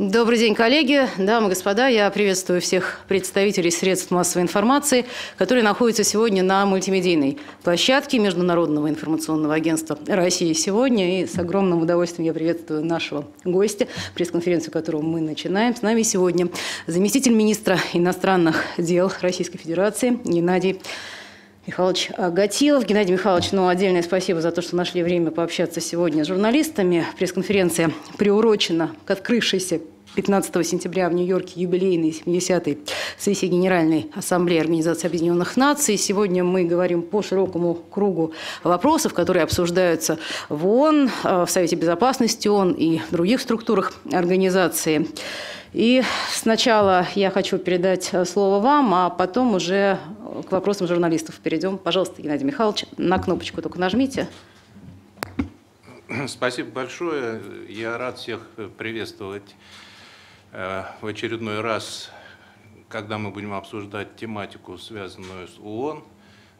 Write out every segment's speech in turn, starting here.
Добрый день, коллеги. Дамы и господа, я приветствую всех представителей средств массовой информации, которые находятся сегодня на мультимедийной площадке Международного информационного агентства России сегодня. И с огромным удовольствием я приветствую нашего гостя, пресс-конференцию которого мы начинаем. С нами сегодня заместитель министра иностранных дел Российской Федерации Геннадий Михайлович Агатилов. Геннадий Михайлович, ну, отдельное спасибо за то, что нашли время пообщаться сегодня с журналистами. Пресс-конференция приурочена к открывшейся 15 сентября в Нью-Йорке юбилейной 70-й сессии Генеральной Ассамблеи Организации Объединенных Наций. Сегодня мы говорим по широкому кругу вопросов, которые обсуждаются в ООН, э, в Совете Безопасности ООН и других структурах организации. И сначала я хочу передать э, слово вам, а потом уже э, к вопросам журналистов перейдем. Пожалуйста, Геннадий Михайлович, на кнопочку только нажмите. Спасибо большое. Я рад всех э, приветствовать в очередной раз, когда мы будем обсуждать тематику, связанную с ООН.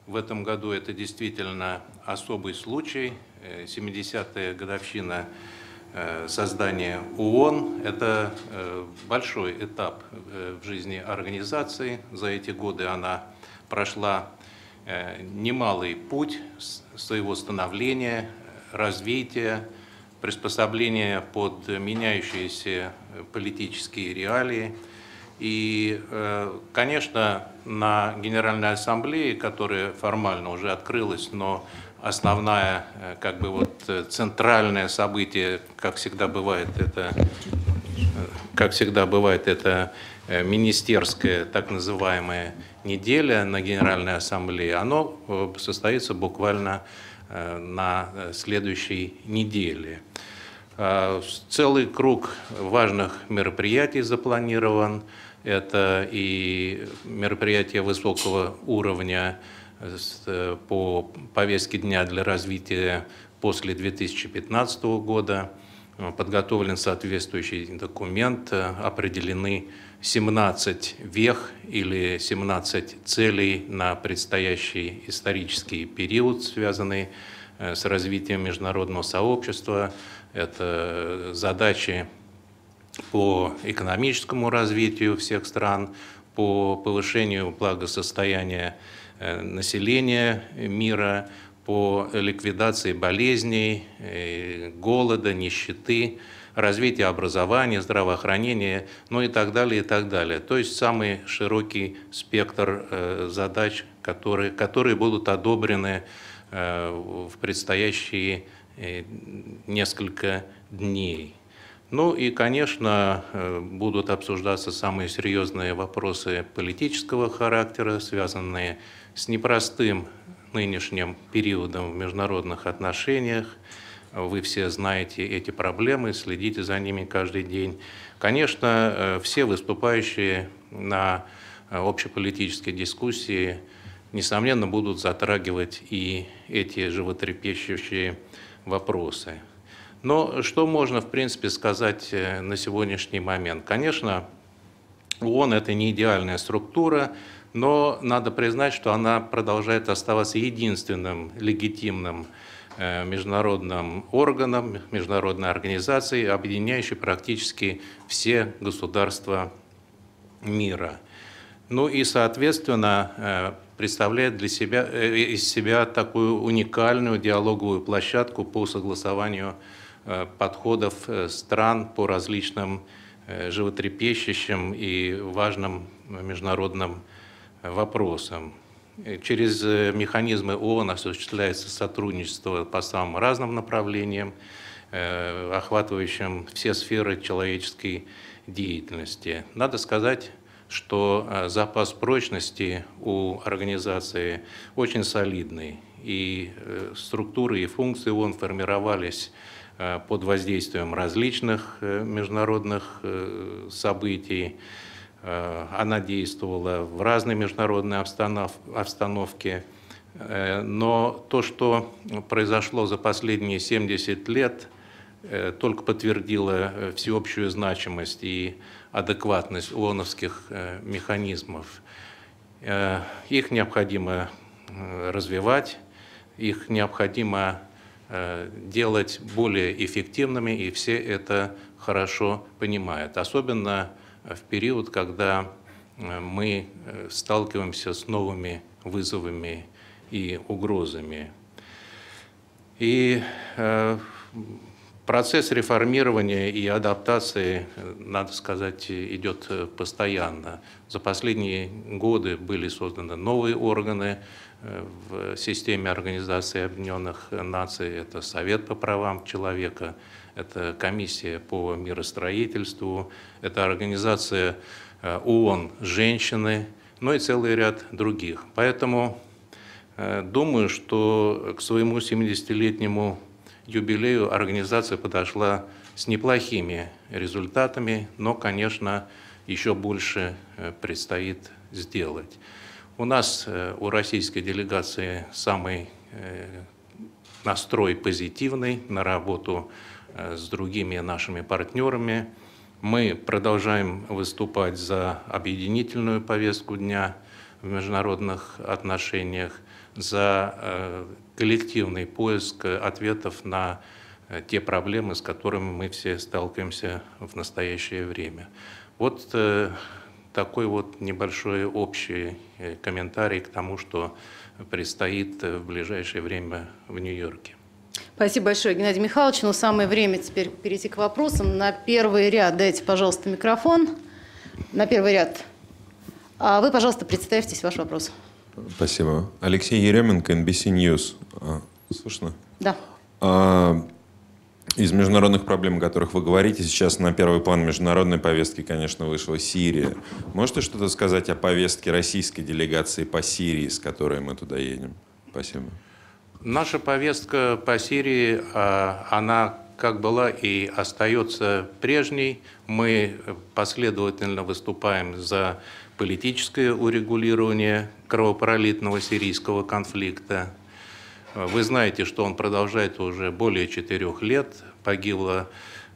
В этом году это действительно особый случай. 70-я годовщина Э, создание ООН. Это э, большой этап э, в жизни организации. За эти годы она прошла немалый путь своего становления, развития, приспособления под меняющиеся политические реалии. И, конечно, на Генеральной Ассамблее, которая формально уже открылась, но Основное, э, как бы вот э, центральное событие, как всегда бывает, это э, как всегда бывает, это министерская так называемая неделя на Генеральной Ассамблее, оно состоится буквально на следующей неделе. Целый круг важных мероприятий запланирован. Это и мероприятия высокого уровня Э, по повестке дня для развития после 2015 года. Э, подготовлен соответствующий документ, э, определены 17 вех или 17 целей на предстоящий исторический период, связанный с развитием международного сообщества. Это задачи по экономическому развитию всех стран, по повышению благосостояния Э, населения мира, по ликвидации болезней, э, голода, нищеты, развития образования, здравоохранения, ну и так далее, и так далее. То есть самый широкий спектр э, задач, которые, которые будут одобрены в предстоящие несколько дней. Ну и, конечно, будут обсуждаться самые серьезные вопросы политического характера, связанные с с непростым нынешним периодом в международных отношениях. Вы все знаете эти проблемы, следите за ними каждый день. Конечно, э, все выступающие на э, общеполитической дискуссии, несомненно, будут затрагивать и эти животрепещущие вопросы. Но что можно, в принципе, сказать э, на сегодняшний момент? Конечно, ООН – это не идеальная структура, но надо признать, что она продолжает оставаться единственным легитимным э, международным органом, международной организацией, объединяющей практически все государства мира. Ну и, соответственно, э, представляет для себя, э, из себя такую уникальную диалоговую площадку по согласованию подходов стран по различным животрепещущим и важным международным вопросам. Э, через э, механизмы ООН осуществляется сотрудничество по самым разным направлениям, э, охватывающим все сферы человеческой деятельности. Надо сказать, что запас прочности у организации очень солидный, и структуры и функции ООН формировались под воздействием различных международных событий, Э, она действовала в разной международной обстанов, обстановке. Э, но то, что произошло за последние 70 лет, э, только подтвердило всеобщую значимость и адекватность ООНовских механизмов. Их необходимо развивать, их необходимо делать более эффективными, и все это хорошо понимают. Особенно в период, когда э, мы э, сталкиваемся с новыми вызовами и угрозами. И э, Процесс реформирования и адаптации, надо сказать, идет э, постоянно. За последние годы были созданы новые органы э, в системе Организации Объединенных Наций. Это Совет по правам человека, это Комиссия по миростроительству, это Организация э, ООН «Женщины», ну и целый ряд других. Поэтому думаю, что к своему 70-летнему юбилею организация подошла с неплохими результатами, но, конечно, еще больше э, предстоит сделать. У нас, э, у российской делегации, самый э, настрой позитивный на работу с другими нашими партнерами. Мы продолжаем выступать за объединительную повестку дня в международных отношениях, за коллективный поиск э, ответов на э, те проблемы, с которыми мы все сталкиваемся в настоящее время. Вот э, такой вот небольшой общий комментарий к тому, что предстоит в ближайшее время в Нью-Йорке. Спасибо большое, Геннадий Михайлович. Но ну, самое время теперь перейти к вопросам. На первый ряд дайте, пожалуйста, микрофон. На первый ряд. А вы, пожалуйста, представьтесь, ваш вопрос. Спасибо. Алексей Еременко, NBC News. А, слышно? Да. А, из международных проблем, о которых вы говорите, сейчас на первый план международной повестки, конечно, вышла Сирия. Можете что-то сказать о повестке российской делегации по Сирии, с которой мы туда едем? Спасибо. Наша повестка по Сирии, а, она как была и остается прежней. Мы последовательно выступаем за политическое урегулирование кровопролитного сирийского конфликта. Вы знаете, что он продолжает уже более четырех лет. Погибло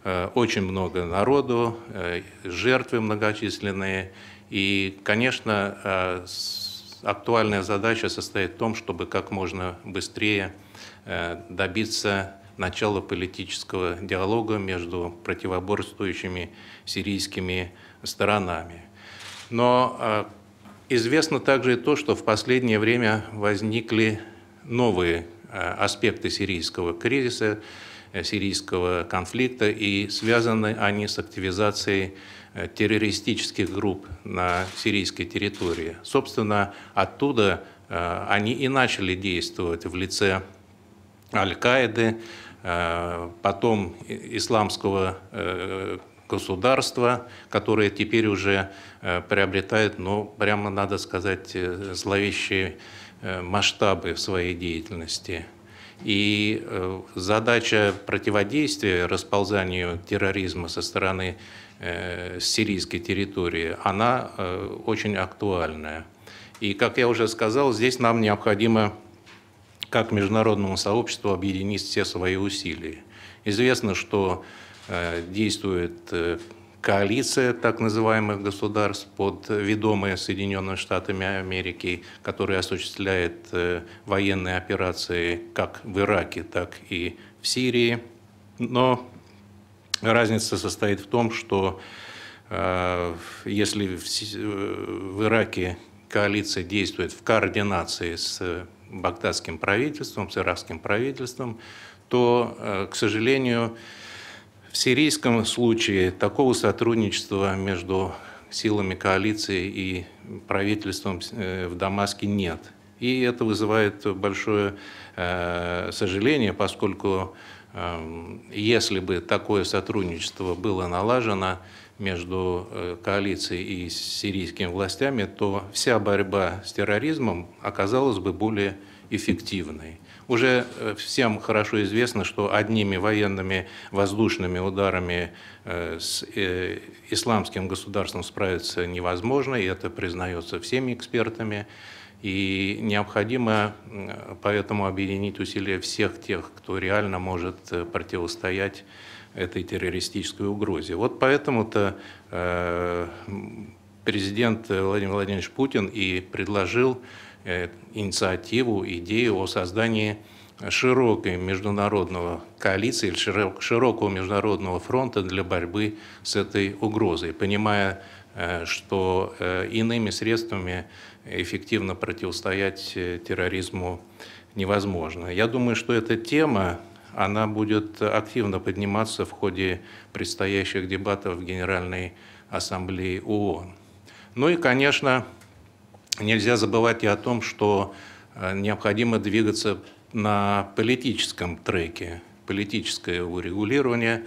э, очень много народу, э, жертвы многочисленные. И, конечно, э, актуальная задача состоит в том, чтобы как можно быстрее добиться начала политического диалога между противоборствующими сирийскими сторонами. Но э, известно также и то, что в последнее время возникли новые э, аспекты сирийского кризиса, э, сирийского конфликта, и связаны они с активизацией террористических групп на сирийской территории. Собственно, оттуда они и начали действовать в лице Аль-Каиды, потом исламского государства, которое теперь уже Э, приобретает, ну, прямо надо сказать, э, зловещие э, масштабы в своей деятельности. И задача противодействия расползанию терроризма со стороны сирийской территории, она очень актуальная. И, как я уже сказал, здесь нам необходимо, как международному сообществу, объединить все свои усилия. Известно, что действует коалиция так называемых государств под ведомые Соединенными Штатами Америки, которые осуществляет э, военные операции как в Ираке, так и в Сирии. Но разница состоит в том, что э, если э, в Ираке коалиция действует в координации с багдадским правительством, с иракским правительством, то, к сожалению, в сирийском случае такого сотрудничества между силами коалиции и правительством э, в Дамаске нет. И это вызывает большое э, сожаление, поскольку э, если бы такое сотрудничество было налажено между э, коалицией и сирийскими властями, то вся борьба с терроризмом оказалась бы более эффективной. Уже э, всем хорошо известно, что одними военными воздушными ударами э, с э, исламским государством справиться невозможно, и это признается всеми экспертами. И необходимо поэтому объединить усилия всех тех, кто реально может противостоять этой террористической угрозе. Вот поэтому-то президент Владимир Владимирович Путин и предложил Э, инициативу, идею о создании широкой международного коалиции, или широкого международного фронта для борьбы с этой угрозой, понимая, э, что э, иными средствами эффективно противостоять терроризму невозможно. Я думаю, что эта тема, она будет активно подниматься в ходе предстоящих дебатов в Генеральной Ассамблее ООН. Ну и, конечно, нельзя забывать и о том, что э, необходимо двигаться на политическом треке, политическое урегулирование,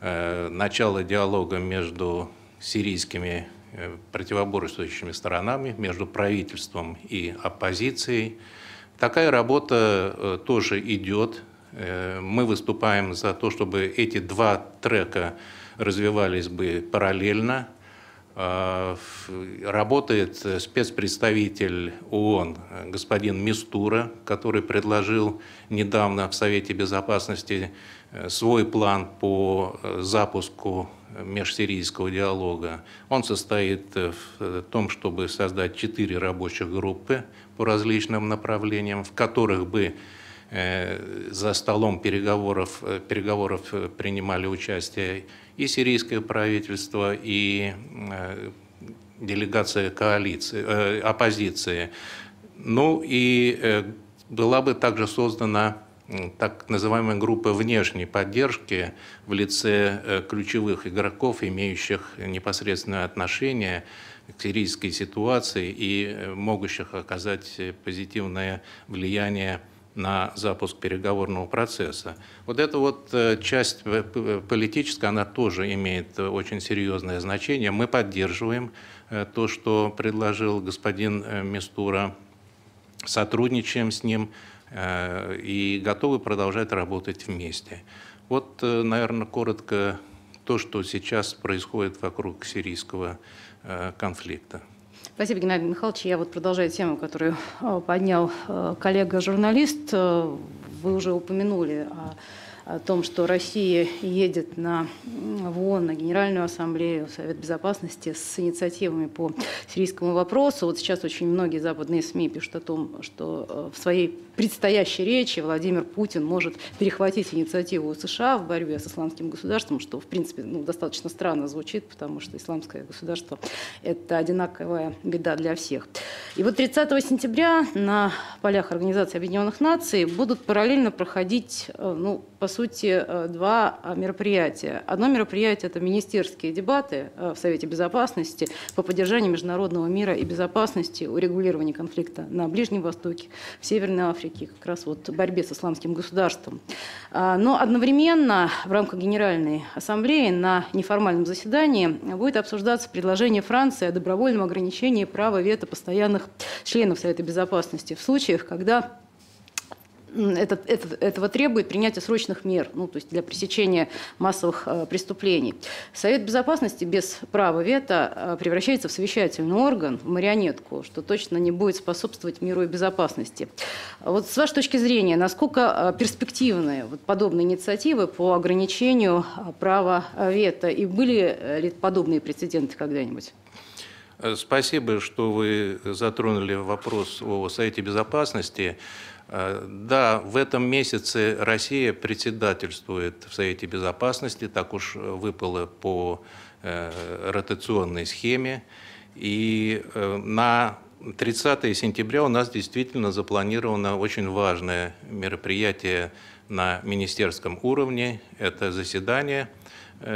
э, начало диалога между сирийскими э, противоборствующими сторонами, между правительством и оппозицией. Такая работа тоже идет. Мы выступаем за то, чтобы эти два трека развивались бы параллельно – Э, работает спецпредставитель ООН господин Мистура, который предложил недавно в Совете Безопасности э, свой план по э, запуску межсирийского диалога. Он состоит в том, чтобы создать четыре рабочих группы по различным направлениям, в которых бы за столом переговоров, переговоров принимали участие и сирийское правительство, и э, делегация коалиции, э, оппозиции. Ну и э, была бы также создана так называемая группа внешней поддержки в лице ключевых игроков, имеющих непосредственное отношение к сирийской ситуации и могущих оказать позитивное влияние на запуск переговорного процесса. Вот эта вот э, часть э, э, политическая, она тоже имеет очень серьезное значение. Мы поддерживаем то, что предложил господин Мистура, сотрудничаем с ним и готовы продолжать работать вместе. Вот, наверное, коротко то, что сейчас происходит вокруг сирийского конфликта. Спасибо, Геннадий Михайлович. Я вот продолжаю тему, которую э, поднял э, коллега-журналист. Э, вы уже упомянули о о том, что Россия едет на в ООН, на Генеральную Ассамблею, Совет Безопасности с инициативами по сирийскому вопросу. Вот сейчас очень многие западные СМИ пишут о том, что э, в своей предстоящей речи Владимир Путин может перехватить инициативу у США в борьбе с исламским государством, что, в принципе, ну, достаточно странно звучит, потому что исламское государство – это одинаковая беда для всех. И вот 30 сентября на полях Организации Объединенных Наций будут параллельно проходить, э, ну, по сути, э, два а, мероприятия. Одно мероприятие – это министерские дебаты э, в Совете Безопасности по поддержанию международного мира и безопасности, урегулированию конфликта на Ближнем Востоке, в Северной Африке, как раз вот борьбе с исламским государством. А, но одновременно в рамках Генеральной Ассамблеи на неформальном заседании будет обсуждаться предложение Франции о добровольном ограничении права вето постоянных членов Совета Безопасности в случаях, когда это, это, этого требует принятия срочных мер, ну, то есть для пресечения массовых э, преступлений. Совет Безопасности без права вето э, превращается в совещательный орган, в марионетку, что точно не будет способствовать миру и безопасности. Вот с вашей точки зрения, насколько э, перспективны вот подобные инициативы по ограничению э, права вето? И были ли подобные прецеденты когда-нибудь? Спасибо, что вы затронули вопрос о Совете Безопасности. Э, да, в этом месяце Россия председательствует в Совете Безопасности, так уж э, выпало по э, ротационной схеме. И на 30 сентября у нас действительно запланировано очень важное мероприятие на министерском уровне. Это заседание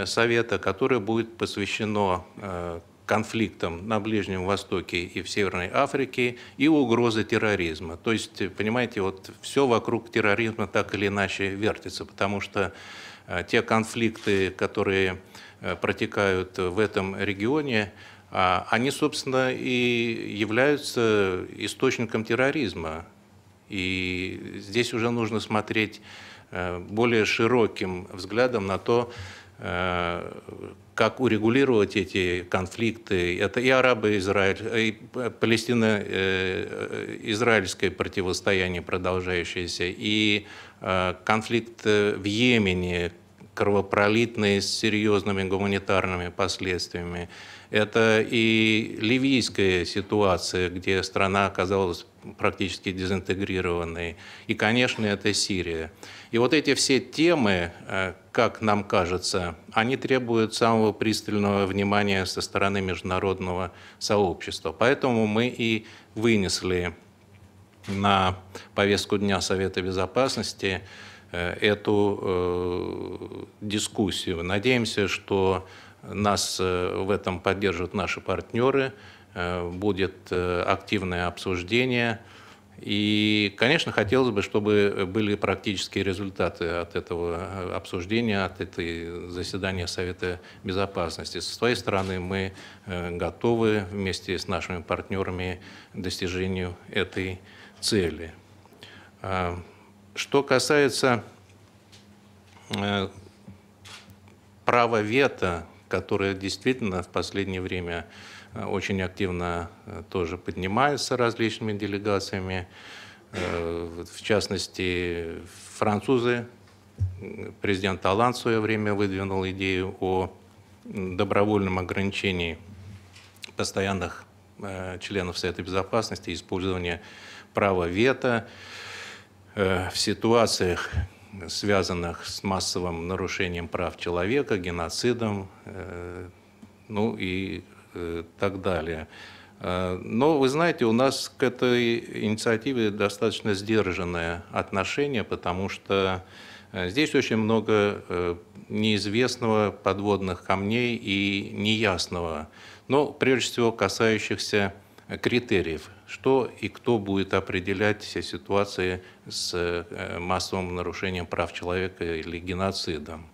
Совета, которое будет посвящено конфликтам на Ближнем Востоке и в Северной Африке и угрозы терроризма. То есть, понимаете, вот все вокруг терроризма так или иначе вертится, потому что э, те конфликты, которые э, протекают в этом регионе, а, они, собственно, и являются источником терроризма. И здесь уже нужно смотреть э, более широким взглядом на то, как урегулировать эти конфликты. Это и арабо-израиль, и э, палестино-израильское э, э, противостояние продолжающееся, и конфликт в Йемене, кровопролитный с серьезными гуманитарными последствиями. Это и ливийская ситуация, где страна оказалась практически дезинтегрированной. И, конечно, это Сирия. И вот эти все темы, э, как нам кажется, они требуют самого пристального внимания со стороны международного сообщества. Поэтому мы и вынесли на повестку дня Совета Безопасности э, эту э, дискуссию. Надеемся, что нас э, в этом поддержат наши партнеры, э, будет э, активное обсуждение. И, конечно, хотелось бы, чтобы были практические результаты от этого обсуждения, от этой заседания Совета Безопасности. Со своей стороны, мы готовы вместе с нашими партнерами к достижению этой цели. Что касается права вето которые действительно в последнее время э, очень активно э, тоже поднимаются различными делегациями. Э, в частности, французы, президент Алан в свое время выдвинул идею о добровольном ограничении постоянных членов Совета Безопасности использования права вето в ситуациях, связанных с массовым нарушением прав человека, геноцидом, э, ну и э, так далее. Э, но, вы знаете, у нас к этой инициативе достаточно сдержанное отношение, потому что здесь очень много неизвестного, подводных камней и неясного, но прежде всего касающихся критериев что и кто будет определять все ситуации с э, массовым нарушением прав человека или геноцидом.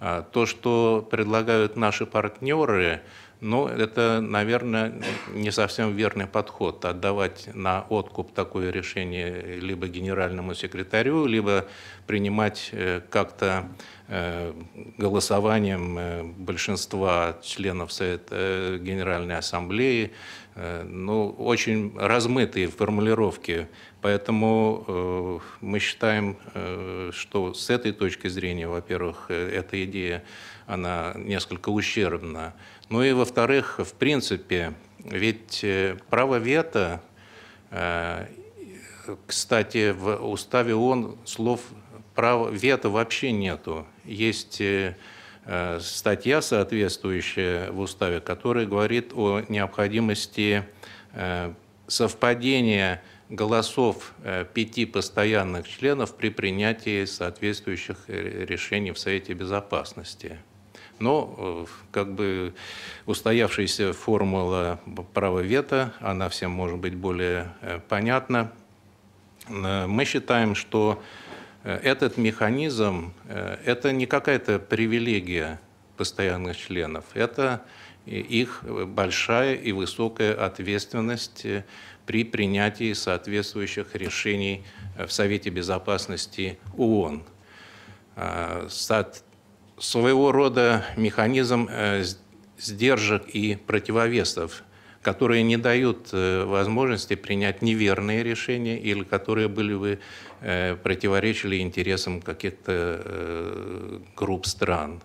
А, то, что предлагают наши партнеры, ну, это, наверное, не совсем верный подход. Отдавать на откуп такое решение либо генеральному секретарю, либо принимать э, как-то э, голосованием большинства членов Совета Генеральной Ассамблеи Э, ну, очень размытые формулировки. Поэтому э, мы считаем, э, что с этой точки зрения, во-первых, эта идея, она несколько ущербна. Ну и, во-вторых, в принципе, ведь право вето, кстати, в уставе ООН слов право вето вообще нету. Есть Э, статья соответствующая в уставе, которая говорит о необходимости э, совпадения голосов э, пяти постоянных членов при принятии соответствующих решений в Совете Безопасности. Но как бы устоявшаяся формула права вето, она всем может быть более понятна. Мы считаем, что Э, этот механизм э, – это не какая-то привилегия постоянных членов, это э, их большая и высокая ответственность при принятии соответствующих решений в Совете Безопасности ООН. Своего рода механизм сдержек и противовесов, которые не дают возможности принять неверные решения или которые были бы Э, противоречили интересам каких-то э, групп стран.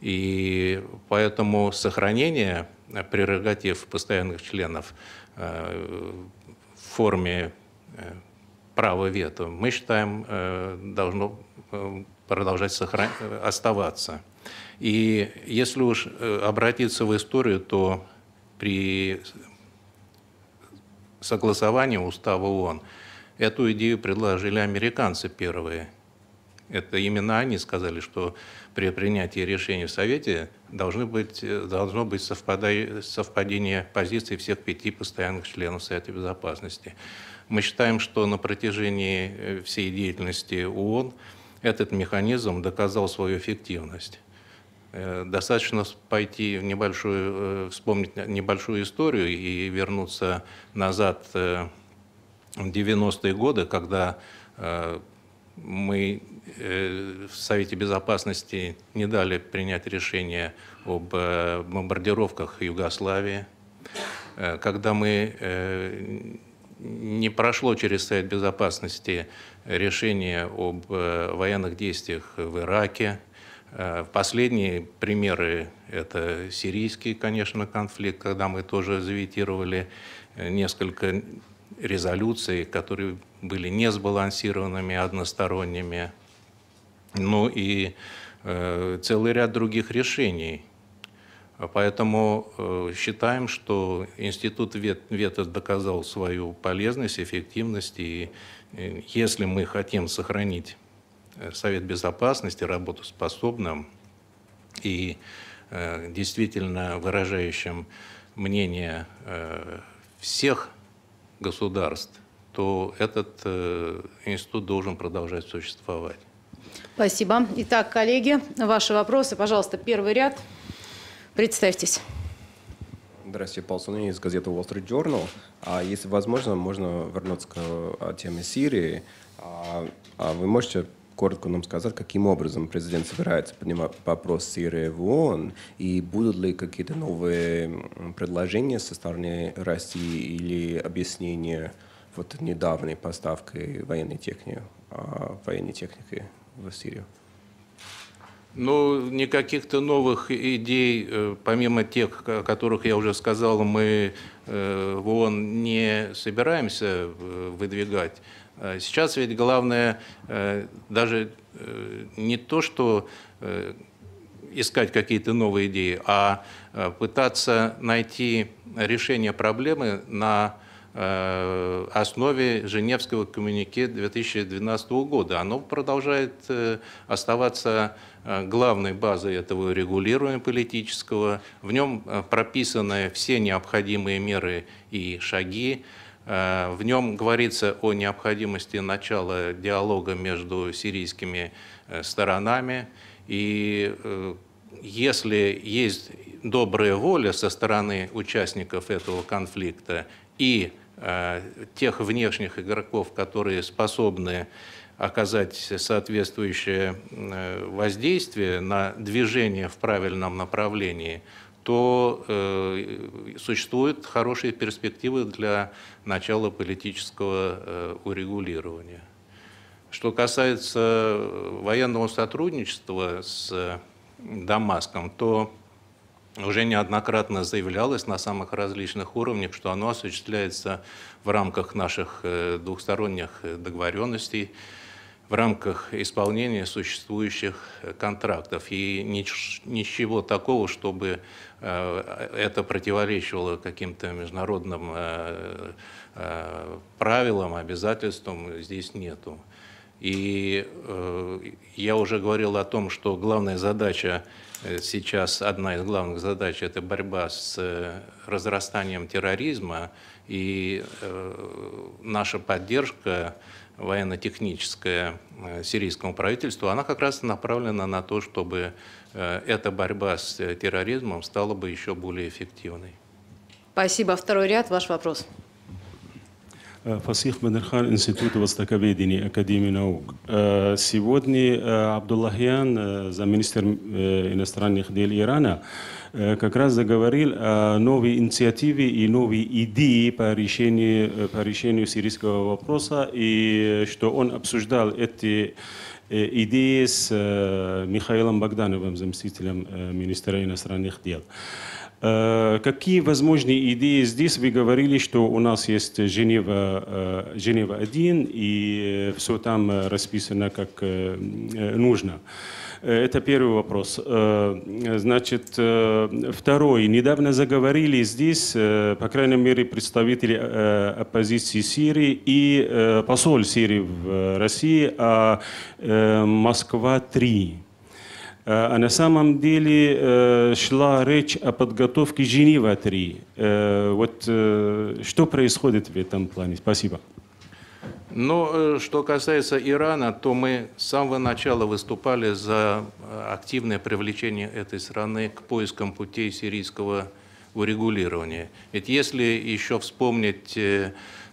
И поэтому сохранение э, прерогатив постоянных членов в форме права вето, мы считаем, должно продолжать сохран... оставаться. И если уж обратиться в историю, то при согласовании устава ООН – Эту идею предложили американцы первые. Это именно они сказали, что при принятии решений в Совете должны быть, э, должно быть совпадение позиций всех пяти постоянных членов Совета Безопасности. Мы считаем, что на протяжении э, всей деятельности ООН этот механизм доказал свою эффективность. Э, достаточно пойти в небольшую, вспомнить небольшую историю и вернуться назад 90-е годы, когда э, мы э, в Совете Безопасности не дали принять решение об э, бомбардировках Югославии, когда мы не прошло через Совет Безопасности решение об военных действиях в Ираке. Последние примеры – это сирийский, конечно, конфликт, когда мы тоже завитировали несколько резолюции, которые были несбалансированными, односторонними. Ну и э, целый ряд других решений. Поэтому э, считаем, что институт вет, вето доказал свою полезность, эффективность. И э, если мы хотим сохранить э, Совет Безопасности работоспособным и э, действительно выражающим мнение э, всех государств, то этот э, институт должен продолжать существовать. Спасибо. Итак, коллеги, ваши вопросы, пожалуйста, первый ряд. Представьтесь. Здравствуйте, Павел Сунин из газеты Wall Street Journal. А если возможно, можно вернуться к э, теме Сирии. А, а вы можете коротко нам сказать, каким образом президент собирается поднимать вопрос Сирии в ООН, и будут ли какие-то новые предложения со стороны России или объяснения вот недавней поставкой военной техники, а, военной техники в Сирию? Ну, никаких-то новых идей, э, помимо тех, о которых я уже сказал, мы э, в ООН не собираемся э, выдвигать. Э, сейчас ведь главное э, даже э, не то, что искать какие-то новые идеи, а пытаться найти решение проблемы на основе Женевского коммунике 2012 года. Оно продолжает оставаться главной базой этого регулирования политического. В нем прописаны все необходимые меры и шаги. Э, в нем говорится о необходимости начала диалога между сирийскими э, сторонами. И э, если есть добрая воля со стороны участников этого конфликта и тех внешних игроков, которые способны оказать соответствующее воздействие на движение в правильном направлении – то э, существуют хорошие перспективы для начала политического э, урегулирования. Что касается э, военного сотрудничества с э, Дамаском, то уже неоднократно заявлялось на самых различных уровнях, что оно осуществляется в рамках наших э, двухсторонних договоренностей в рамках исполнения существующих э, контрактов. И ничего такого, чтобы э, это противоречило каким-то международным э, правилам, обязательствам, здесь нету. И э, я уже говорил о том, что главная задача сейчас, одна из главных задач, это борьба с разрастанием терроризма. И э, наша поддержка военно-техническая э, сирийскому правительству, она как раз направлена на то, чтобы э, эта борьба с э, терроризмом стала бы еще более эффективной. Спасибо. Второй ряд, ваш вопрос. Э, Фасих Бадырхан, Институт востоковедения Академии наук. Э, сегодня э, Абдуллахян, замминистр иностранных дел Ирана, как раз заговорил о новой инициативе и новой идее по решению, по решению сирийского вопроса, и что он обсуждал эти идеи с Михаилом Богдановым, заместителем министра иностранных дел. Э, какие возможные идеи здесь? Вы говорили, что у нас есть Женева, э, Женева 1, и э, все там расписано как нужно. Это первый вопрос. Значит, второй. Недавно заговорили здесь, по крайней мере, представители оппозиции Сирии и посол Сирии в России о а, Москва-3 Э, а на самом деле э, шла речь о подготовке Женева-3. Э, вот что происходит в этом плане? Спасибо. Но ну, что касается Ирана, то мы с самого начала выступали за активное привлечение этой страны к поискам путей сирийского урегулирования. Ведь если еще вспомнить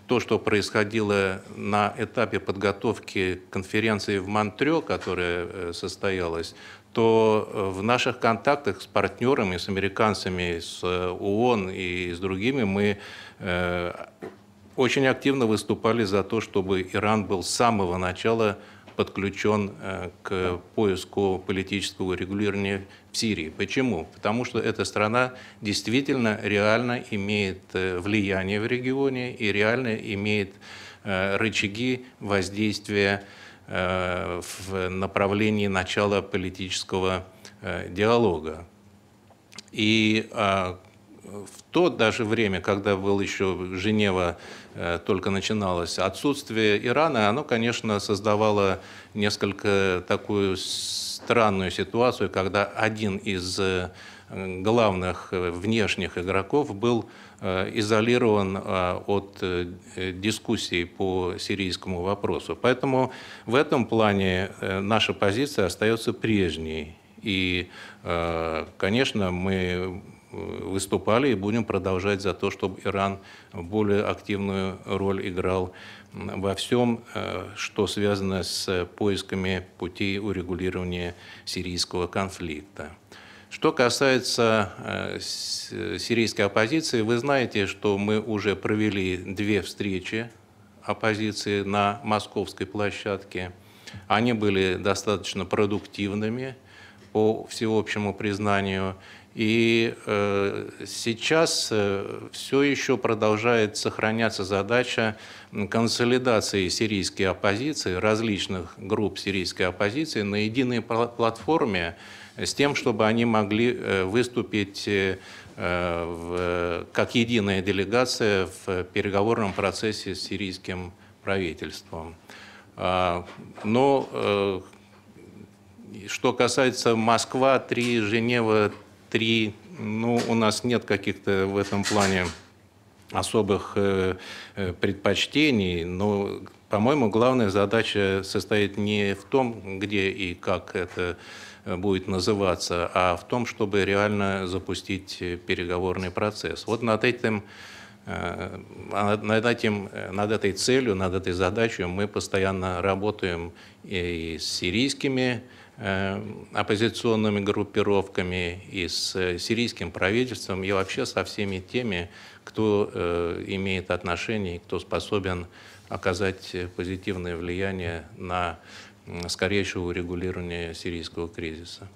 то, что происходило на этапе подготовки конференции в Монтре, которая состоялась, что э, в наших контактах с партнерами, с американцами, с э, ООН и с другими мы э, очень активно выступали за то, чтобы Иран был с самого начала подключен к поиску политического регулирования в Сирии. Почему? Потому что эта страна действительно реально имеет влияние в регионе и реально имеет рычаги воздействия Э, в направлении начала политического э, диалога. И э, в то даже время, когда был еще Женева только начиналась, отсутствие Ирана, оно, конечно, создавало несколько такую странную ситуацию, когда один из главных внешних игроков был Э, изолирован э, от э, дискуссий по сирийскому вопросу. Поэтому в этом плане наша позиция остается прежней. И, конечно, мы выступали и будем продолжать за то, чтобы Иран более активную роль играл во всем, что связано с поисками путей урегулирования сирийского конфликта. Что касается э, сирийской оппозиции, вы знаете, что мы уже провели две встречи оппозиции на московской площадке. Они были достаточно продуктивными по всеобщему признанию. И э, сейчас э, все еще продолжает сохраняться задача консолидации сирийской оппозиции, различных групп сирийской оппозиции на единой платформе, с тем, чтобы они могли э, выступить э, э, в, как единая делегация в переговорном процессе с сирийским правительством. А, но что касается Москва 3, Женева 3, ну, у нас нет каких-то в этом плане особых э, предпочтений, но, по-моему, главная задача состоит не в том, где и как это Э, будет называться, а в том, чтобы реально запустить э, переговорный процесс. Вот над этим э, над, этим, над этой целью, над этой задачей мы постоянно работаем и с сирийскими оппозиционными группировками, и с сирийским правительством, и вообще со всеми теми, кто имеет отношение, кто способен оказать позитивное влияние на скорейшего урегулирования сирийского кризиса.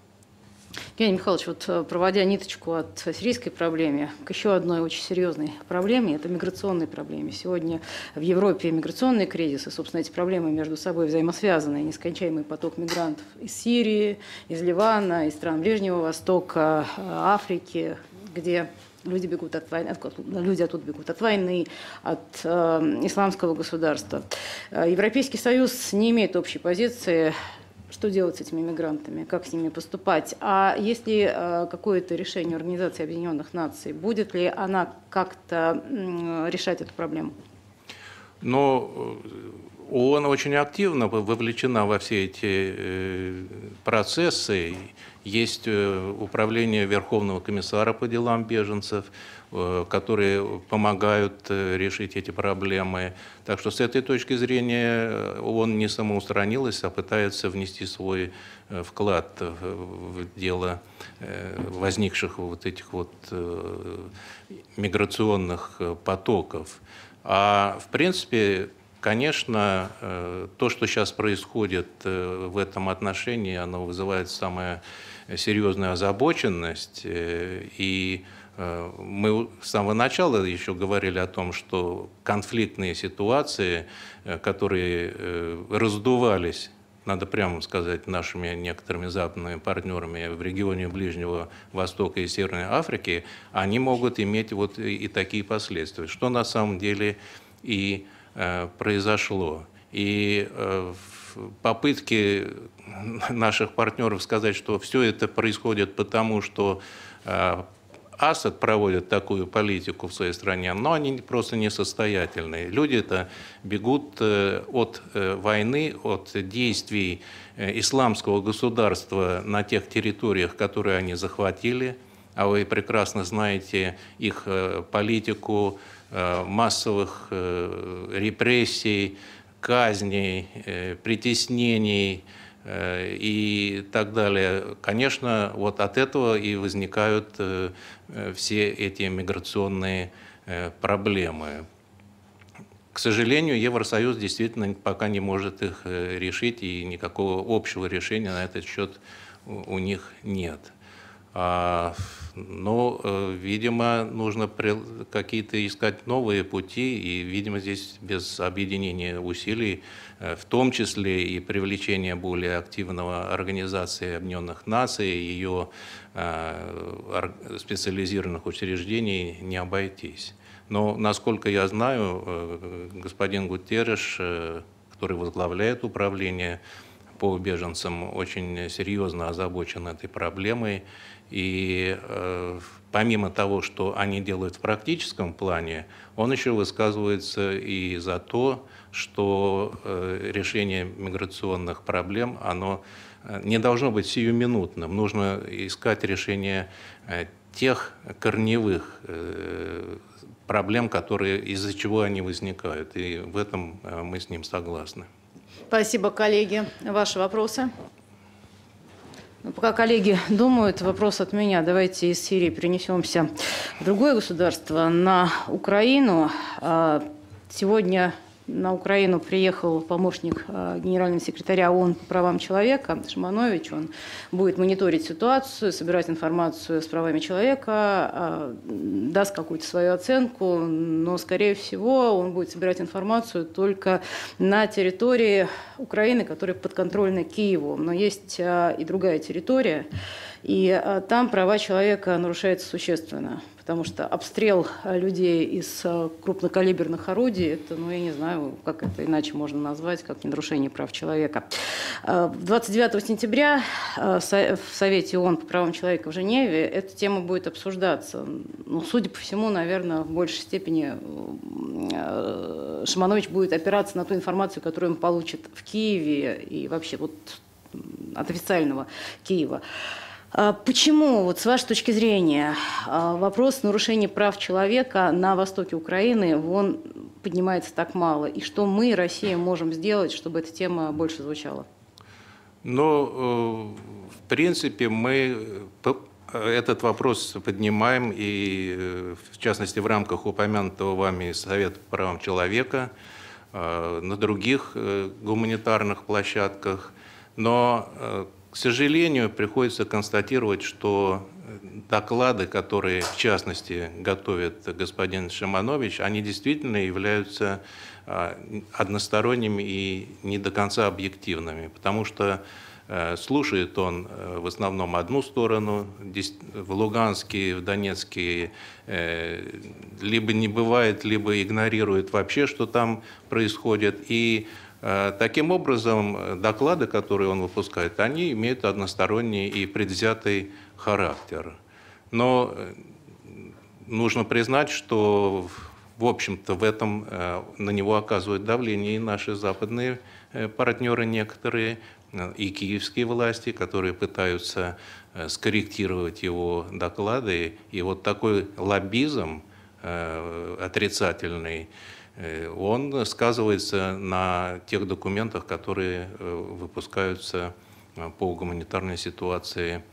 Евгений Михайлович, вот э, проводя ниточку от сирийской проблемы к еще одной очень серьезной проблеме, это миграционной проблеме. Сегодня в Европе миграционный кризис, и, собственно, эти проблемы между собой взаимосвязаны. Нескончаемый поток мигрантов из Сирии, из Ливана, из стран Ближнего Востока, э, Африки, где Люди бегут от войны, от, люди оттуда бегут от войны, от э, исламского государства. Э, Европейский Союз не имеет общей позиции что делать с этими мигрантами, как с ними поступать. А если э, какое-то решение Организации Объединенных Наций, будет ли она как-то э, решать эту проблему? Но э, ООН очень активно вовлечена во все эти э, процессы. Есть э, управление Верховного комиссара по делам беженцев, э, которые помогают э, решить эти проблемы. Так что с этой точки зрения он не самоустранился, а пытается внести свой вклад в дело возникших вот этих вот миграционных потоков. А в принципе, конечно, то, что сейчас происходит в этом отношении, оно вызывает самое серьезную озабоченность. Э, и э, мы с самого начала еще говорили о том, что конфликтные ситуации, э, которые раздувались надо прямо сказать, нашими некоторыми западными партнерами в регионе Ближнего Востока и Северной Африки, они могут иметь вот и, такие последствия, что на самом деле и э, произошло. И э, попытки наших партнеров сказать, что все это происходит потому, что э, Асад проводит такую политику в своей стране, но они просто несостоятельные. люди это бегут э, от э, войны, от действий исламского государства на тех территориях, которые они захватили. А вы прекрасно знаете их политику массовых репрессий, казней, э, притеснений э, и так далее. Конечно, вот от этого и возникают э, все эти миграционные проблемы. К сожалению, Евросоюз действительно пока не может их решить, и никакого общего решения на этот счет у них нет. А но, ну, э, видимо, нужно какие-то искать новые пути, и, видимо, здесь без объединения усилий, э, в том числе и привлечения более активного организации Объединенных Наций, ее э, специализированных учреждений не обойтись. Но, насколько я знаю, господин Гутерреш, который возглавляет управление, по беженцам очень серьезно озабочен этой проблемой. И э, помимо того, что они делают в практическом плане, он еще высказывается и за то, что э, решение миграционных проблем, оно э, не должно быть сиюминутным. Нужно искать решение э, тех корневых э, проблем, которые, из-за чего они возникают. И в этом мы с ним согласны. Спасибо, коллеги. Ваши вопросы? Ну, пока коллеги думают, вопрос от меня. Давайте из Сирии перенесемся в другое государство, на Украину. А, сегодня на Украину приехал помощник э, генерального секретаря ООН по правам человека Шманович. Он будет мониторить ситуацию, собирать информацию с правами человека, э, даст какую-то свою оценку, но, скорее всего, он будет собирать информацию только на территории Украины, которая подконтрольна Киеву. Но есть э, и другая территория, и а, там права человека нарушаются существенно, потому что обстрел а, людей из а, крупнокалиберных орудий, это, ну, я не знаю, как это иначе можно назвать, как нарушение прав человека. 29 сентября в Совете ООН по правам человека в Женеве эта тема будет обсуждаться. Ну, судя по всему, наверное, в большей степени Шиманович будет опираться на ту информацию, которую он получит в Киеве и вообще вот от официального Киева. А, почему, вот с вашей точки зрения, а, вопрос нарушения прав человека на востоке Украины, вон поднимается так мало? И что мы, Россия, можем сделать, чтобы эта тема больше звучала? Ну, э, в принципе, мы э, этот вопрос поднимаем, и э, в частности в рамках упомянутого вами Совета по правам человека, на других гуманитарных площадках. Но к сожалению, приходится констатировать, что э, доклады, которые, в частности, готовит господин Шиманович, они действительно являются а, односторонними и не до конца объективными, потому что э, слушает он э, в основном одну сторону, в Луганске, в Донецке либо не бывает, либо игнорирует вообще, что там происходит, и Э, таким образом, э, доклады, которые он выпускает, они имеют односторонний и предвзятый характер. Но э, нужно признать, что, в общем-то, в этом на него оказывают давление и наши западные партнеры некоторые, и киевские власти, которые пытаются скорректировать его доклады. И вот такой лоббизм отрицательный – Э, он сказывается на тех документах, которые э, выпускаются э, по гуманитарной ситуации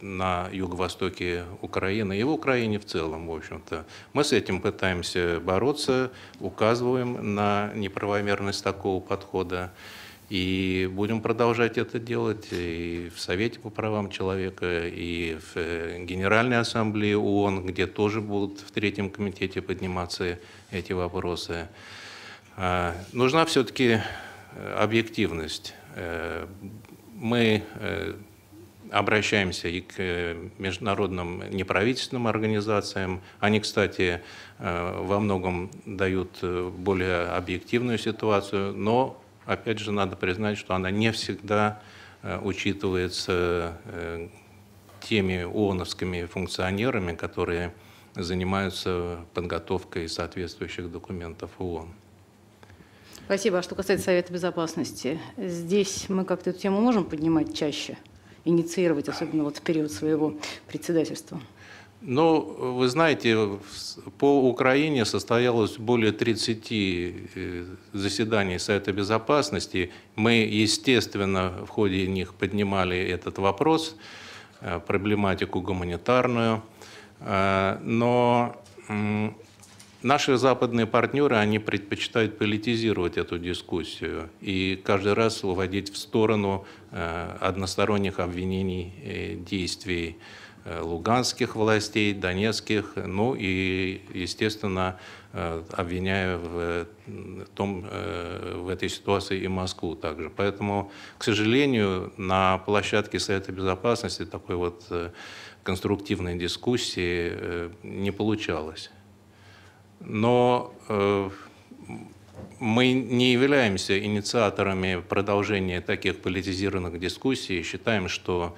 на юго-востоке Украины и в Украине в целом, в общем-то. Мы с этим пытаемся бороться, указываем на неправомерность такого подхода. И будем продолжать это делать и в Совете по правам человека, и в э, Генеральной Ассамблее ООН, где тоже будут в Третьем комитете подниматься эти вопросы. А, нужна все-таки э, объективность. Э, мы обращаемся и к международным неправительственным организациям. Они, кстати, во многом дают более объективную ситуацию, но опять же, надо признать, что она не всегда э, учитывается э, теми ООНовскими функционерами, которые занимаются подготовкой соответствующих документов ООН. Спасибо. А что касается Совета Безопасности, здесь мы как-то эту тему можем поднимать чаще, инициировать, особенно вот в период своего председательства? Ну, вы знаете, по Украине состоялось более 30 э, заседаний Совета Безопасности. Мы, естественно, в ходе них поднимали этот вопрос, э, проблематику гуманитарную. Э, но наши западные партнеры, они предпочитают политизировать эту дискуссию и каждый раз уводить в сторону односторонних обвинений действий Э, луганских властей, донецких, ну и, естественно, э, обвиняя в, э, том, в этой ситуации и Москву также. Поэтому, к сожалению, на площадке Совета Безопасности такой вот конструктивной дискуссии не получалось. Но мы не являемся инициаторами продолжения таких политизированных дискуссий, считаем, что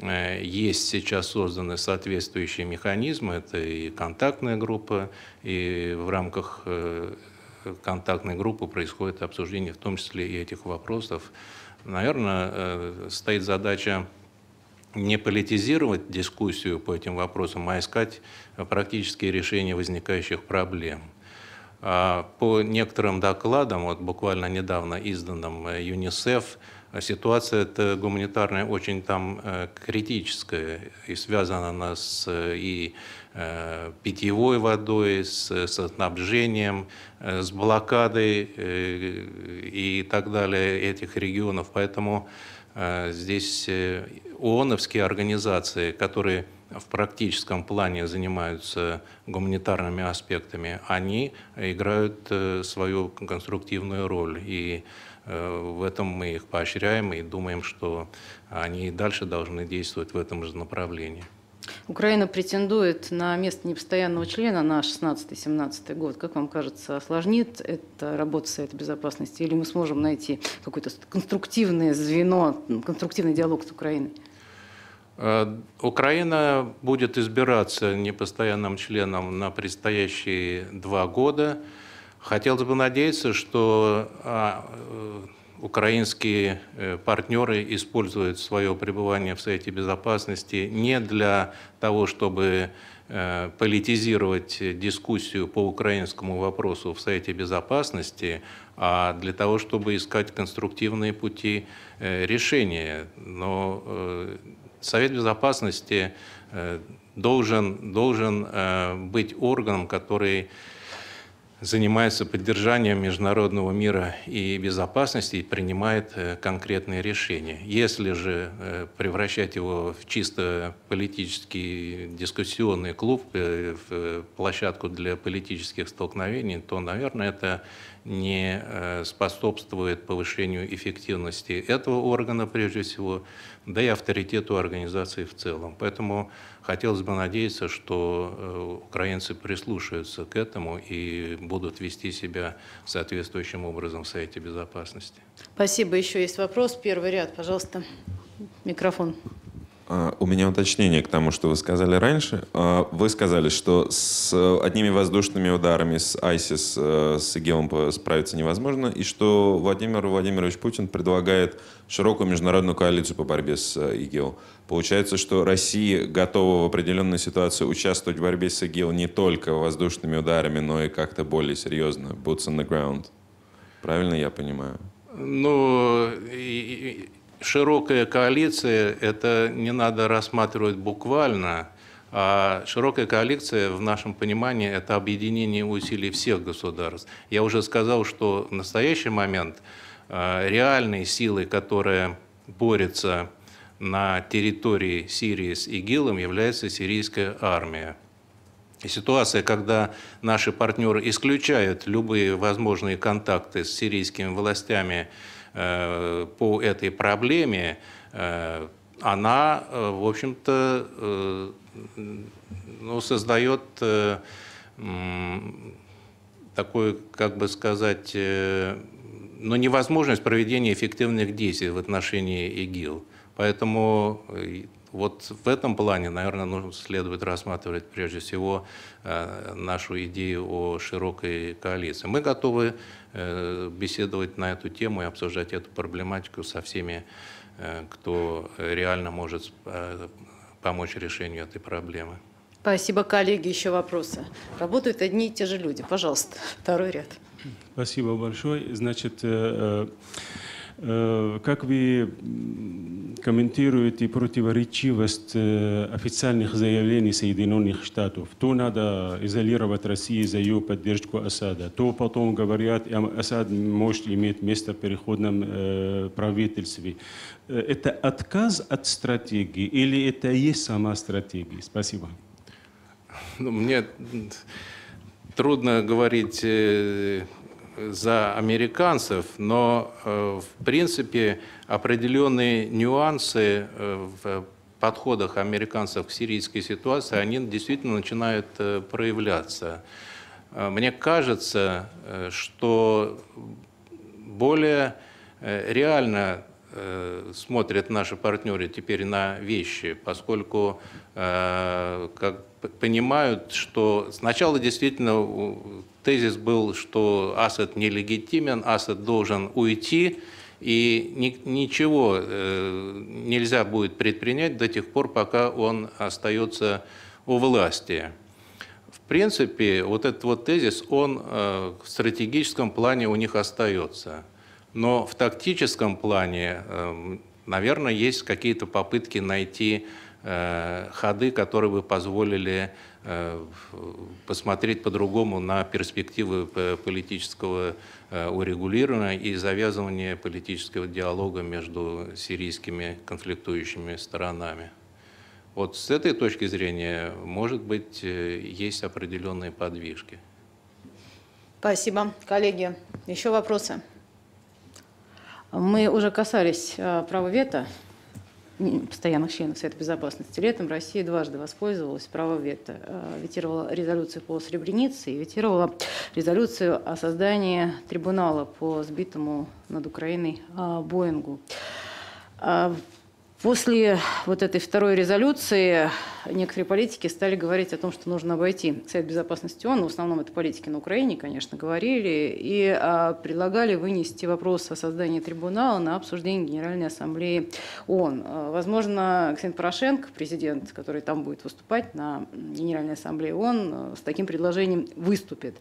Э, есть сейчас созданы соответствующие механизмы, это и контактная группа, и в рамках э, контактной группы происходит обсуждение в том числе и этих вопросов. Наверное, э, стоит задача не политизировать дискуссию по этим вопросам, а искать практические решения возникающих проблем. А по некоторым докладам, вот буквально недавно изданным ЮНИСЕФ, а ситуация гуманитарная очень там э, критическая и связана она с э, и э, питьевой водой, с, с снабжением, с блокадой и так далее этих регионов. Поэтому здесь ООНовские организации, которые в практическом плане занимаются гуманитарными аспектами, они играют свою конструктивную роль. И Э, в этом мы их поощряем и думаем, что они и дальше должны действовать в этом же направлении. Украина претендует на место непостоянного члена на 16-17 год. Как вам кажется, осложнит это работа Совета Безопасности? Или мы сможем найти какое-то конструктивное звено, конструктивный диалог с Украиной? Э, Украина будет избираться непостоянным членом на предстоящие два года – Хотелось бы надеяться, что а, э, украинские э, партнеры используют свое пребывание в Совете Безопасности не для того, чтобы э, политизировать дискуссию по украинскому вопросу в Совете Безопасности, а для того, чтобы искать конструктивные пути решения. Но Совет Безопасности должен, должен быть органом, который занимается поддержанием международного мира и безопасности и принимает э, конкретные решения. Если же э, превращать его в чисто политический дискуссионный клуб, э, в площадку для политических столкновений, то, наверное, это не способствует повышению эффективности этого органа, прежде всего, да и авторитету организации в целом. Поэтому хотелось бы надеяться, что э, украинцы прислушаются к этому и будут вести себя соответствующим образом в Совете Безопасности. Спасибо. Еще есть вопрос. Первый ряд, пожалуйста. Микрофон. А, у меня уточнение к тому, что вы сказали раньше. А, вы сказали, что с одними воздушными ударами с ISIS, э, с ИГИЛом справиться невозможно, и что Владимир Владимирович Путин предлагает широкую международную коалицию по борьбе с э, ИГИЛ. Получается, что Россия готова в определенной ситуации участвовать в борьбе с ИГИЛ не только воздушными ударами, но и как-то более серьезно, boots on the ground. Правильно я понимаю? Ну, и, широкая коалиция – это не надо рассматривать буквально, а широкая коалиция, в нашем понимании, это объединение усилий всех государств. Я уже сказал, что в настоящий момент э, реальной силой, которая борется на территории Сирии с ИГИЛом, является сирийская армия. И ситуация, когда наши партнеры исключают любые возможные контакты с сирийскими властями, Э, по этой проблеме, э, она, э, в общем-то, ну, создает такую, как бы сказать, ну, невозможность проведения эффективных действий в отношении ИГИЛ. Поэтому вот в этом плане, наверное, нужно следует рассматривать прежде всего э, нашу идею о широкой коалиции. Мы готовы э, беседовать на эту тему и обсуждать эту проблематику со всеми, э, кто реально может помочь решению этой проблемы. Спасибо, коллеги. Еще вопросы. Работают одни и те же люди. Пожалуйста, второй ряд. Спасибо большое. Значит, как вы комментируете противоречивость официальных заявлений Соединенных Штатов? То надо изолировать Россию за ее поддержку Асада, то потом говорят, Асад может иметь место в переходном правительстве. Это отказ от стратегии или это и есть сама стратегия? Спасибо. Ну, мне трудно говорить за американцев, но э, в принципе определенные нюансы э, в подходах американцев к сирийской ситуации, они действительно начинают э, проявляться. Мне кажется, что более реально смотрят наши партнеры теперь на вещи, поскольку, как понимают, что сначала действительно э, тезис был, что Асад нелегитимен, Асад должен уйти, и ни, ничего э, нельзя будет предпринять до тех пор, пока он остается у власти. В принципе, вот этот вот тезис, он э, в стратегическом плане у них остается. Но в тактическом плане, э, эм, наверное, есть какие-то попытки найти Э, ходы, которые бы позволили э, посмотреть по-другому на перспективы э, политического урегулирования и завязывания политического диалога между сирийскими конфликтующими сторонами. Вот с этой точки зрения, может быть, есть определенные подвижки. Спасибо. Коллеги, еще вопросы? Мы уже касались права вето постоянных членов Совета Безопасности. Летом Россия дважды воспользовалась правом вето. А, ветировала резолюцию по Сребренице и ветировала резолюцию о создании трибунала по сбитому над Украиной а, Боингу. А, После вот этой второй резолюции некоторые политики стали говорить о том, что нужно обойти Совет Безопасности ООН. В основном это политики на Украине, конечно, говорили. И а, предлагали вынести вопрос о создании трибунала на обсуждение Генеральной Ассамблеи ООН. А, возможно, Ксения Порошенко, президент, который там будет выступать на Генеральной Ассамблее ООН, с таким предложением выступит.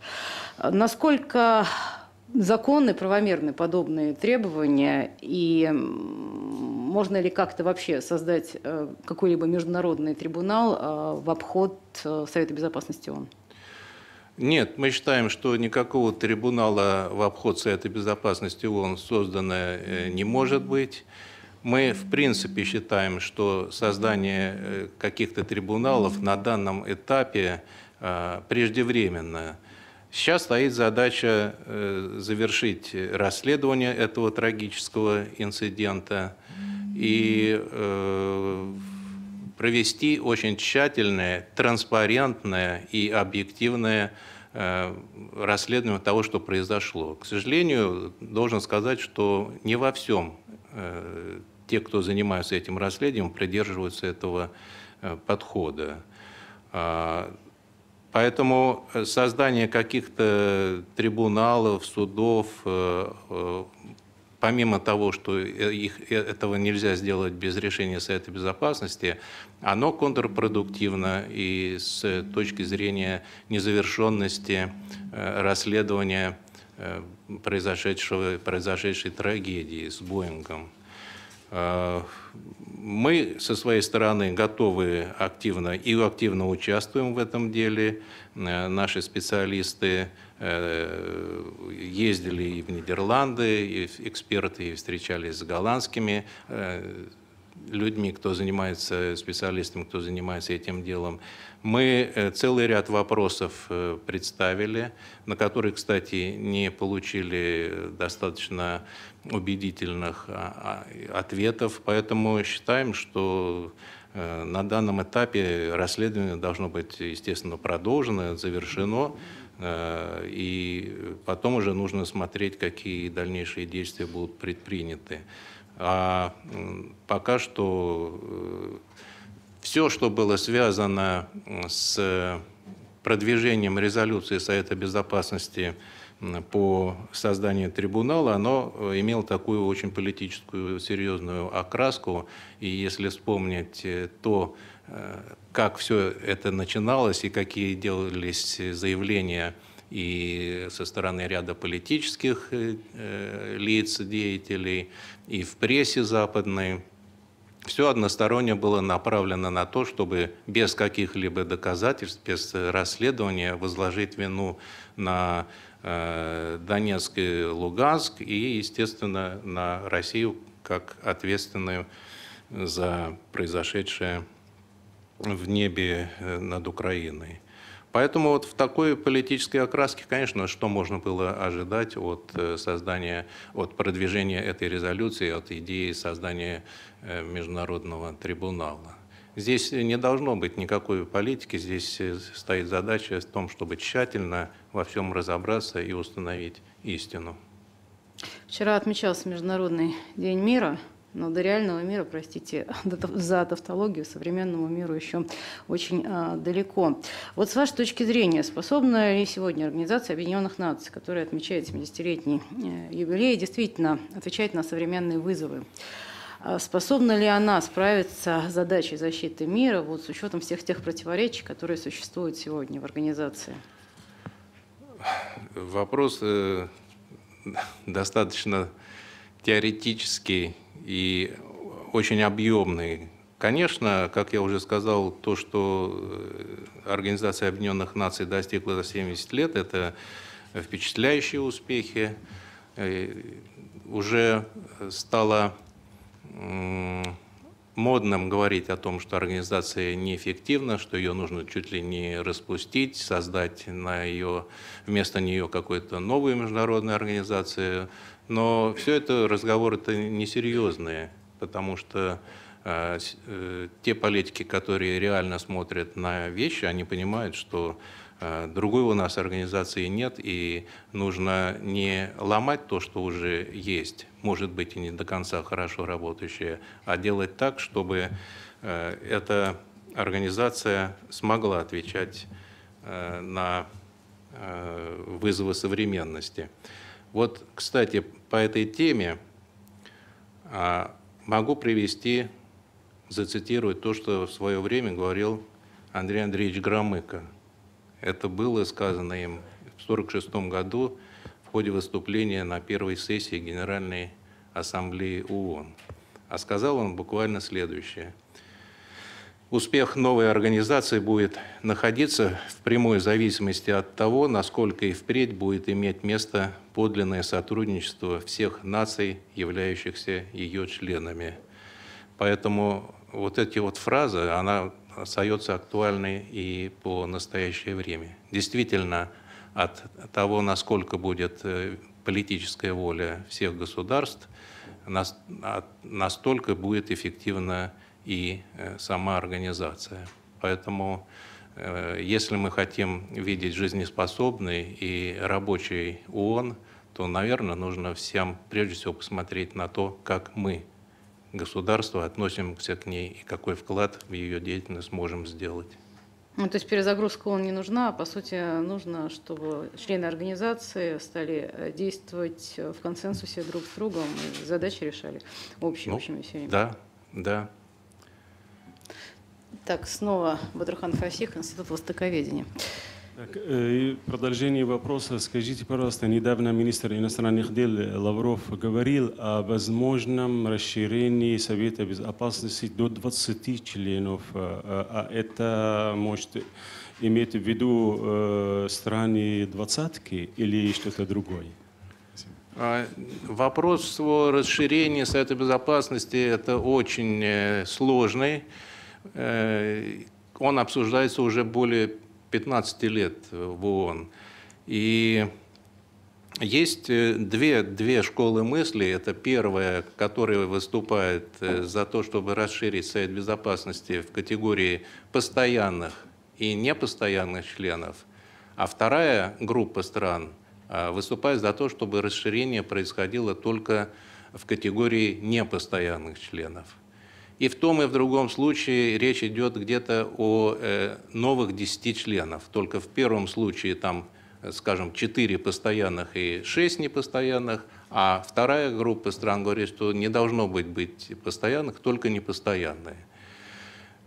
А, насколько законны, правомерны подобные требования, и можно ли как-то вообще создать э, какой-либо международный трибунал э, в обход э, Совета Безопасности ООН? Нет, мы считаем, что никакого трибунала в обход Совета Безопасности ООН создано не может быть. Мы, в принципе, считаем, что создание каких-то трибуналов на данном этапе преждевременно – Сейчас стоит задача э, завершить расследование этого трагического инцидента и э, провести очень тщательное, транспарентное и объективное э, расследование того, что произошло. К сожалению, должен сказать, что не во всем те, кто занимаются этим расследованием, придерживаются этого подхода. А, Поэтому э, создание каких-то трибуналов, судов, э, э, помимо того, что их, этого нельзя сделать без решения Совета Безопасности, оно контрпродуктивно и с точки зрения незавершенности расследования произошедшего, произошедшей трагедии с Боингом. Мы со своей стороны готовы активно и активно участвуем в этом деле. Э, наши специалисты э, ездили и в Нидерланды, и эксперты и встречались с голландскими э, людьми, кто занимается, специалистами, кто занимается этим делом. Мы целый ряд вопросов представили, на которые, кстати, не получили достаточно убедительных а, а, ответов, поэтому считаем, что э, на данном этапе расследование должно быть, естественно, продолжено, завершено, э, и потом уже нужно смотреть, какие дальнейшие действия будут предприняты. А пока что э, все, что было связано с продвижением резолюции Совета Безопасности по созданию трибунала, оно э, имело такую очень политическую серьезную окраску. И если вспомнить э, то, э, как все это начиналось и какие делались заявления и со стороны ряда политических лиц, деятелей, и в прессе западной, все односторонне было направлено на то, чтобы без каких-либо доказательств, без расследования возложить вину на Э, Донецк и Луганск, и, естественно, на Россию как ответственную за произошедшее в небе э, над Украиной. Поэтому вот в такой политической окраске, конечно, что можно было ожидать от э, создания, от продвижения этой резолюции, от идеи создания международного трибунала. Здесь не должно быть никакой политики, здесь э, стоит задача в том, чтобы тщательно во всем разобраться и установить истину. Вчера отмечался Международный день мира, но до реального мира, простите за тавтологию, современному миру еще очень а, далеко. Вот с вашей точки зрения, способна ли сегодня Организация Объединенных Наций, которая отмечает 70-летний э, юбилей, действительно отвечать на современные вызовы? А способна ли она справиться с задачей защиты мира вот, с учетом всех тех противоречий, которые существуют сегодня в организации? Вопрос э, достаточно теоретический и очень объемный. Конечно, как я уже сказал, то, что э, Организация Объединенных Наций достигла за 70 лет, это впечатляющие успехи. Э, уже стало модным говорить о том, что организация неэффективна, что ее нужно чуть ли не распустить, создать на ее, вместо нее какую-то новую международную организацию. Но все это разговоры-то несерьезные, потому что э, э, те политики, которые реально смотрят на вещи, они понимают, что а, другой у нас организации нет, и нужно не ломать то, что уже есть, может быть, и не до конца хорошо работающее, а делать так, чтобы э, эта организация смогла отвечать э, на э, вызовы современности. Вот, кстати, по этой теме а, могу привести, зацитировать то, что в свое время говорил Андрей Андреевич Громыко, это было сказано им в 1946 году в ходе выступления на первой сессии Генеральной Ассамблеи ООН. А сказал он буквально следующее. Успех новой организации будет находиться в прямой зависимости от того, насколько и впредь будет иметь место подлинное сотрудничество всех наций, являющихся ее членами. Поэтому вот эти вот фразы, она остается актуальной и по настоящее время. Действительно, от того, насколько будет э, политическая воля всех государств, настолько будет эффективна и э, сама организация. Поэтому, э, если мы хотим видеть жизнеспособный и рабочий ООН, то, наверное, нужно всем прежде всего посмотреть на то, как мы государства относимся к ней и какой вклад в ее деятельность можем сделать. Ну, то есть перезагрузка он не нужна, а по сути нужно, чтобы члены организации стали э, действовать в консенсусе друг с другом и задачи решали общими, ну, общими силами. Да, да. Так, снова Батрухан Фасих, Институт Востоковедения. Так, э, и продолжение вопроса. Скажите, пожалуйста, недавно министр иностранных дел э, Лавров говорил о возможном расширении Совета Безопасности до 20 членов. Э, а это может иметь в виду страны двадцатки или что-то другое? А, вопрос о расширении Совета Безопасности – это очень сложный. Он обсуждается уже более 15 лет э, в ООН. И есть э, две, две школы мысли. Это первая, которая выступает э, за то, чтобы расширить Совет Безопасности в категории постоянных и непостоянных членов. А вторая группа стран выступает за то, чтобы расширение происходило только в категории непостоянных членов. И в том и в другом случае речь идет где-то о э, новых 10 членов. Только в первом случае там, э, скажем, 4 постоянных и 6 непостоянных, а вторая группа стран говорит, что не должно быть, быть постоянных, только непостоянные.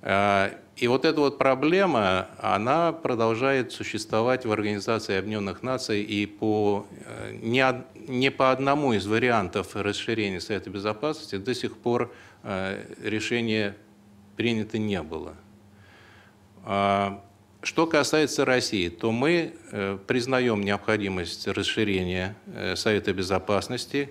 Э, и вот эта вот проблема, она продолжает существовать в Организации Объединенных Наций и по, э, не, не по одному из вариантов расширения Совета Безопасности до сих пор а, решение принято не было. А, что касается России, то мы э, признаем необходимость расширения э, Совета Безопасности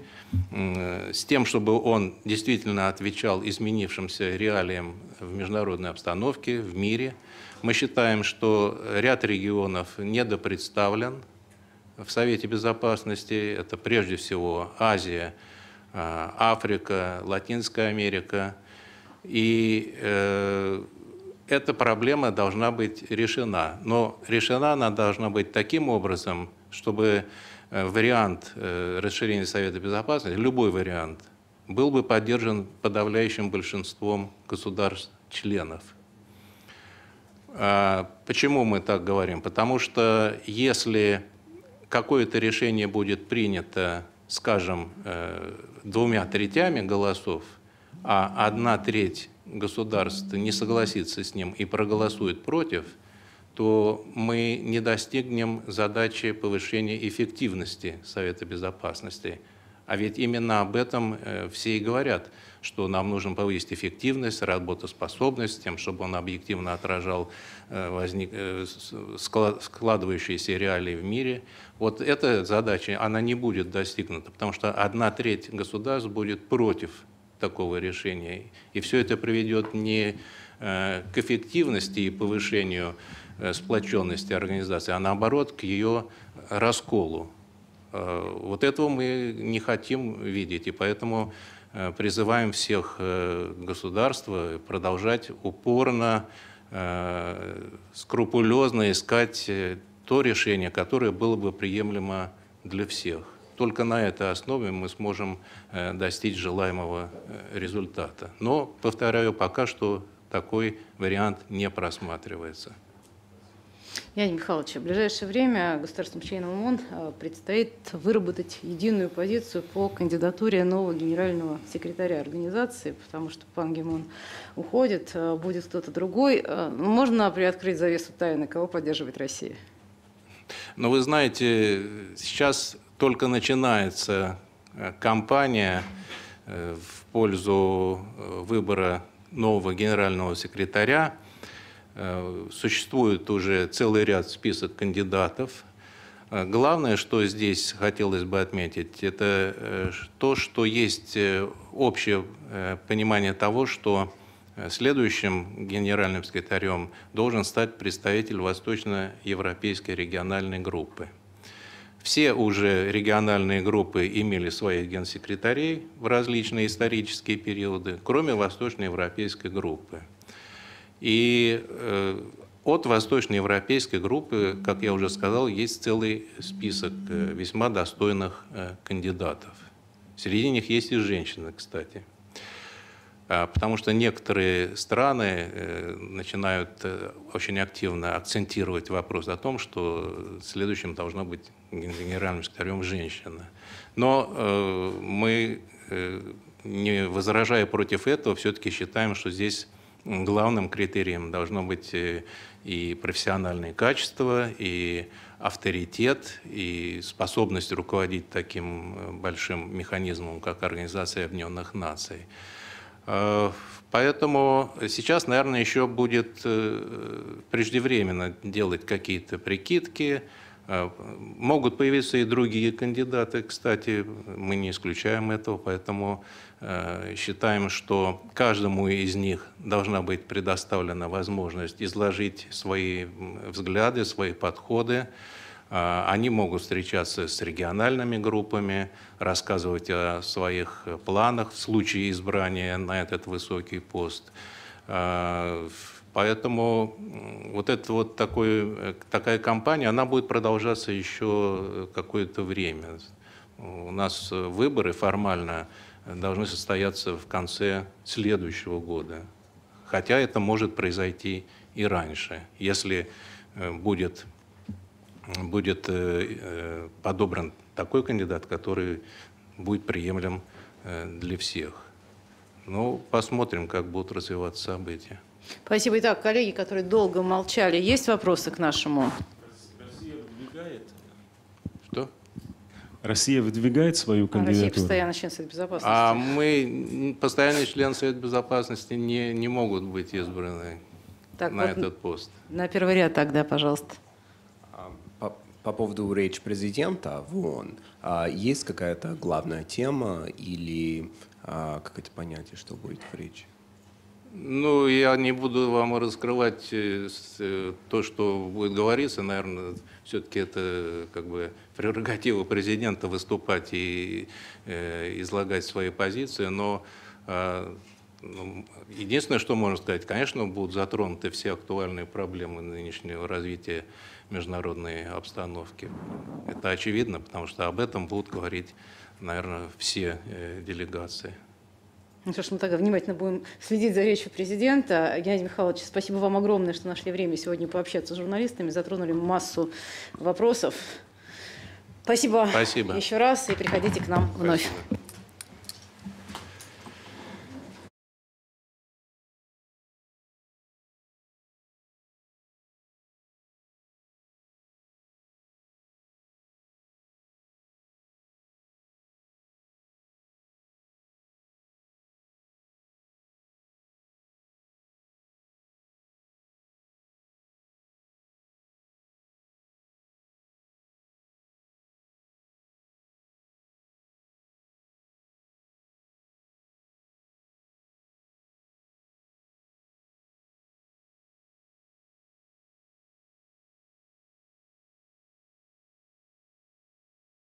с тем, чтобы он действительно отвечал изменившимся реалиям в международной обстановке, в мире. Мы считаем, что ряд регионов недопредставлен в Совете Безопасности. Это прежде всего Азия, а, Африка, Латинская Америка. И э, эта проблема должна быть решена. Но решена она должна быть таким образом, чтобы э, вариант э, расширения Совета Безопасности, любой вариант, был бы поддержан подавляющим большинством государств-членов. А, почему мы так говорим? Потому что если какое-то решение будет принято скажем, э, двумя третями голосов, а одна треть государств не согласится с ним и проголосует против, то мы не достигнем задачи повышения эффективности Совета Безопасности. А ведь именно об этом э, все и говорят, что нам нужно повысить эффективность, работоспособность, тем, чтобы он объективно отражал э, возник... складывающиеся реалии в мире – вот эта задача, она не будет достигнута, потому что одна треть государств будет против такого решения. И все это приведет не э, к эффективности и повышению э, сплоченности организации, а наоборот к ее расколу. Э, вот этого мы не хотим видеть, и поэтому призываем всех государств продолжать упорно, скрупулезно искать то решение, которое было бы приемлемо для всех. Только на этой основе мы сможем э, достичь желаемого э, результата. Но, повторяю, пока что такой вариант не просматривается. Яник Михайлович, в ближайшее время государственным членам ООН э, предстоит выработать единую позицию по кандидатуре нового генерального секретаря организации, потому что Пан Гимон уходит, будет кто-то другой. Можно приоткрыть завесу тайны, кого поддерживает Россия? Но вы знаете, сейчас только начинается э, кампания э, в пользу э, выбора нового генерального секретаря. Существует уже целый ряд список кандидатов. Главное, что здесь хотелось бы отметить, это то, что есть общее понимание того, что Следующим генеральным секретарем должен стать представитель Восточноевропейской региональной группы. Все уже региональные группы имели своих генсекретарей в различные исторические периоды, кроме Восточноевропейской группы. И э, от Восточноевропейской группы, как я уже сказал, есть целый список э, весьма достойных э, кандидатов. Среди них есть и женщины, кстати – а, потому что некоторые страны э, начинают э, очень активно акцентировать вопрос о том, что следующим должно быть генеральным секретарем женщина. Но э, мы, не возражая против этого, все-таки считаем, что здесь главным критерием должно быть и профессиональные качества, и авторитет, и способность руководить таким большим механизмом, как Организация Объединенных Наций. Э, поэтому сейчас, наверное, еще будет э, преждевременно делать какие-то прикидки. Э, могут появиться и другие кандидаты, кстати, мы не исключаем этого, поэтому считаем, что каждому из них должна быть предоставлена возможность изложить свои взгляды, свои подходы. А, они могут встречаться с региональными группами, рассказывать о своих планах в случае избрания на этот высокий пост. А, поэтому вот эта вот такой, э, такая кампания, она будет продолжаться еще какое-то время. У нас выборы формально должны состояться в конце следующего года. Хотя это может произойти и раньше, если э, будет будет э, подобран такой кандидат, который будет приемлем э, для всех. Ну, посмотрим, как будут развиваться события. Спасибо. Итак, коллеги, которые долго молчали, есть вопросы к нашему? Россия выдвигает. Что? Россия выдвигает свою кандидатуру. А Россия постоянно член Совета Безопасности. А мы, постоянный член Совета Безопасности, не, не могут быть избраны так, на вот этот пост. На первый ряд тогда, пожалуйста. По поводу речи президента в ООН, а есть какая-то главная тема или а, какое-то понятие, что будет в речи? Ну, я не буду вам раскрывать э, э, то, что будет говориться. Наверное, все-таки это как бы прерогатива президента выступать и э, излагать свои позиции. Но э, единственное, что можно сказать, конечно, будут затронуты все актуальные проблемы нынешнего развития международной обстановке. Это очевидно, потому что об этом будут говорить, наверное, все э, делегации. Ну что ж, мы так внимательно будем следить за речью президента. Геннадий Михайлович, спасибо вам огромное, что нашли время сегодня пообщаться с журналистами, затронули массу вопросов. Спасибо, спасибо. еще раз и приходите к нам спасибо. вновь.